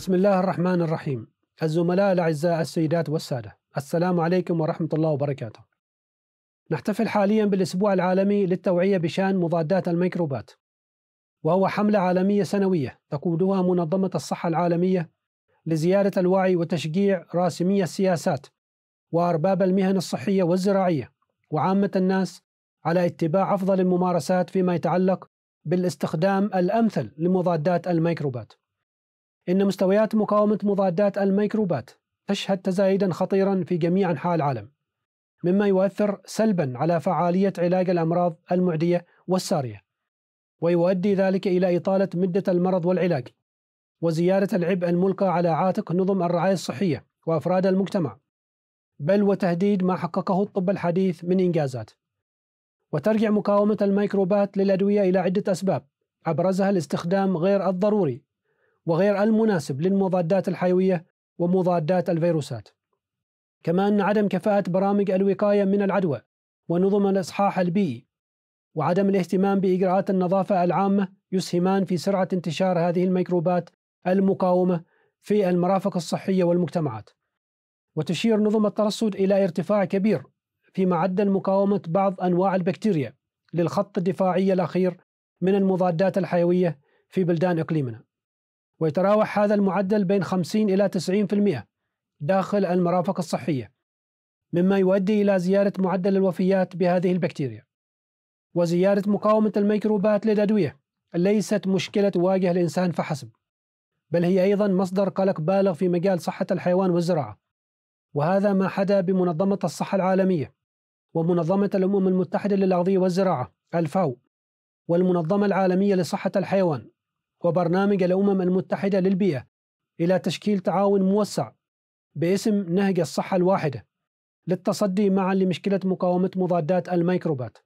بسم الله الرحمن الرحيم الزملاء الأعزاء السيدات والسادة السلام عليكم ورحمة الله وبركاته نحتفل حاليا بالأسبوع العالمي للتوعية بشأن مضادات الميكروبات وهو حملة عالمية سنوية تقودها منظمة الصحة العالمية لزيادة الوعي وتشجيع راسمي السياسات وأرباب المهن الصحية والزراعية وعامة الناس على اتباع أفضل الممارسات فيما يتعلق بالاستخدام الأمثل لمضادات الميكروبات إن مستويات مقاومة مضادات الميكروبات تشهد تزايدا خطيرا في جميع أنحاء العالم مما يؤثر سلبا على فعالية علاج الأمراض المعدية والسارية ويؤدي ذلك إلى إطالة مدة المرض والعلاج وزيادة العبء الملقى على عاتق نظم الرعاية الصحية وأفراد المجتمع بل وتهديد ما حققه الطب الحديث من إنجازات وترجع مقاومة الميكروبات للأدوية إلى عدة أسباب أبرزها الاستخدام غير الضروري وغير المناسب للمضادات الحيوية ومضادات الفيروسات كما أن عدم كفاءة برامج الوقاية من العدوى ونظم الإصحاح البيئي وعدم الاهتمام بإجراءات النظافة العامة يسهمان في سرعة انتشار هذه الميكروبات المقاومة في المرافق الصحية والمجتمعات وتشير نظم الترصد إلى ارتفاع كبير في معدل مقاومة بعض أنواع البكتيريا للخط الدفاعي الأخير من المضادات الحيوية في بلدان إقليمنا ويتراوح هذا المعدل بين 50 إلى 90% داخل المرافق الصحية مما يؤدي إلى زيادة معدل الوفيات بهذه البكتيريا وزيادة مقاومة الميكروبات للأدوية ليست مشكلة تواجه الإنسان فحسب بل هي أيضا مصدر قلق بالغ في مجال صحة الحيوان والزراعة وهذا ما حدا بمنظمة الصحة العالمية ومنظمة الأمم المتحدة للأغذية والزراعة الفاو والمنظمة العالمية لصحة الحيوان وبرنامج الأمم المتحدة للبيئة إلى تشكيل تعاون موسع باسم نهج الصحة الواحدة للتصدي معا لمشكلة مقاومة مضادات الميكروبات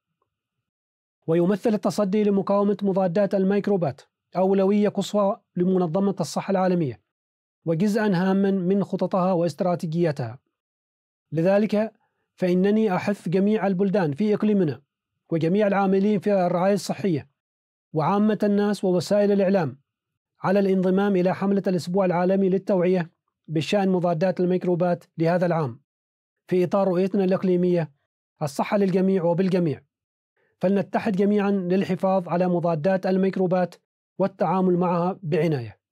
ويمثل التصدي لمقاومة مضادات الميكروبات أولوية قصوى لمنظمة الصحة العالمية وجزءا هاما من خططها واستراتيجيتها لذلك فإنني أحث جميع البلدان في إقليمنا وجميع العاملين في الرعاية الصحية وعامة الناس ووسائل الإعلام على الانضمام إلى حملة الأسبوع العالمي للتوعية بشأن مضادات الميكروبات لهذا العام في إطار رؤيتنا الإقليمية الصحة للجميع وبالجميع فلنتحد جميعا للحفاظ على مضادات الميكروبات والتعامل معها بعنايه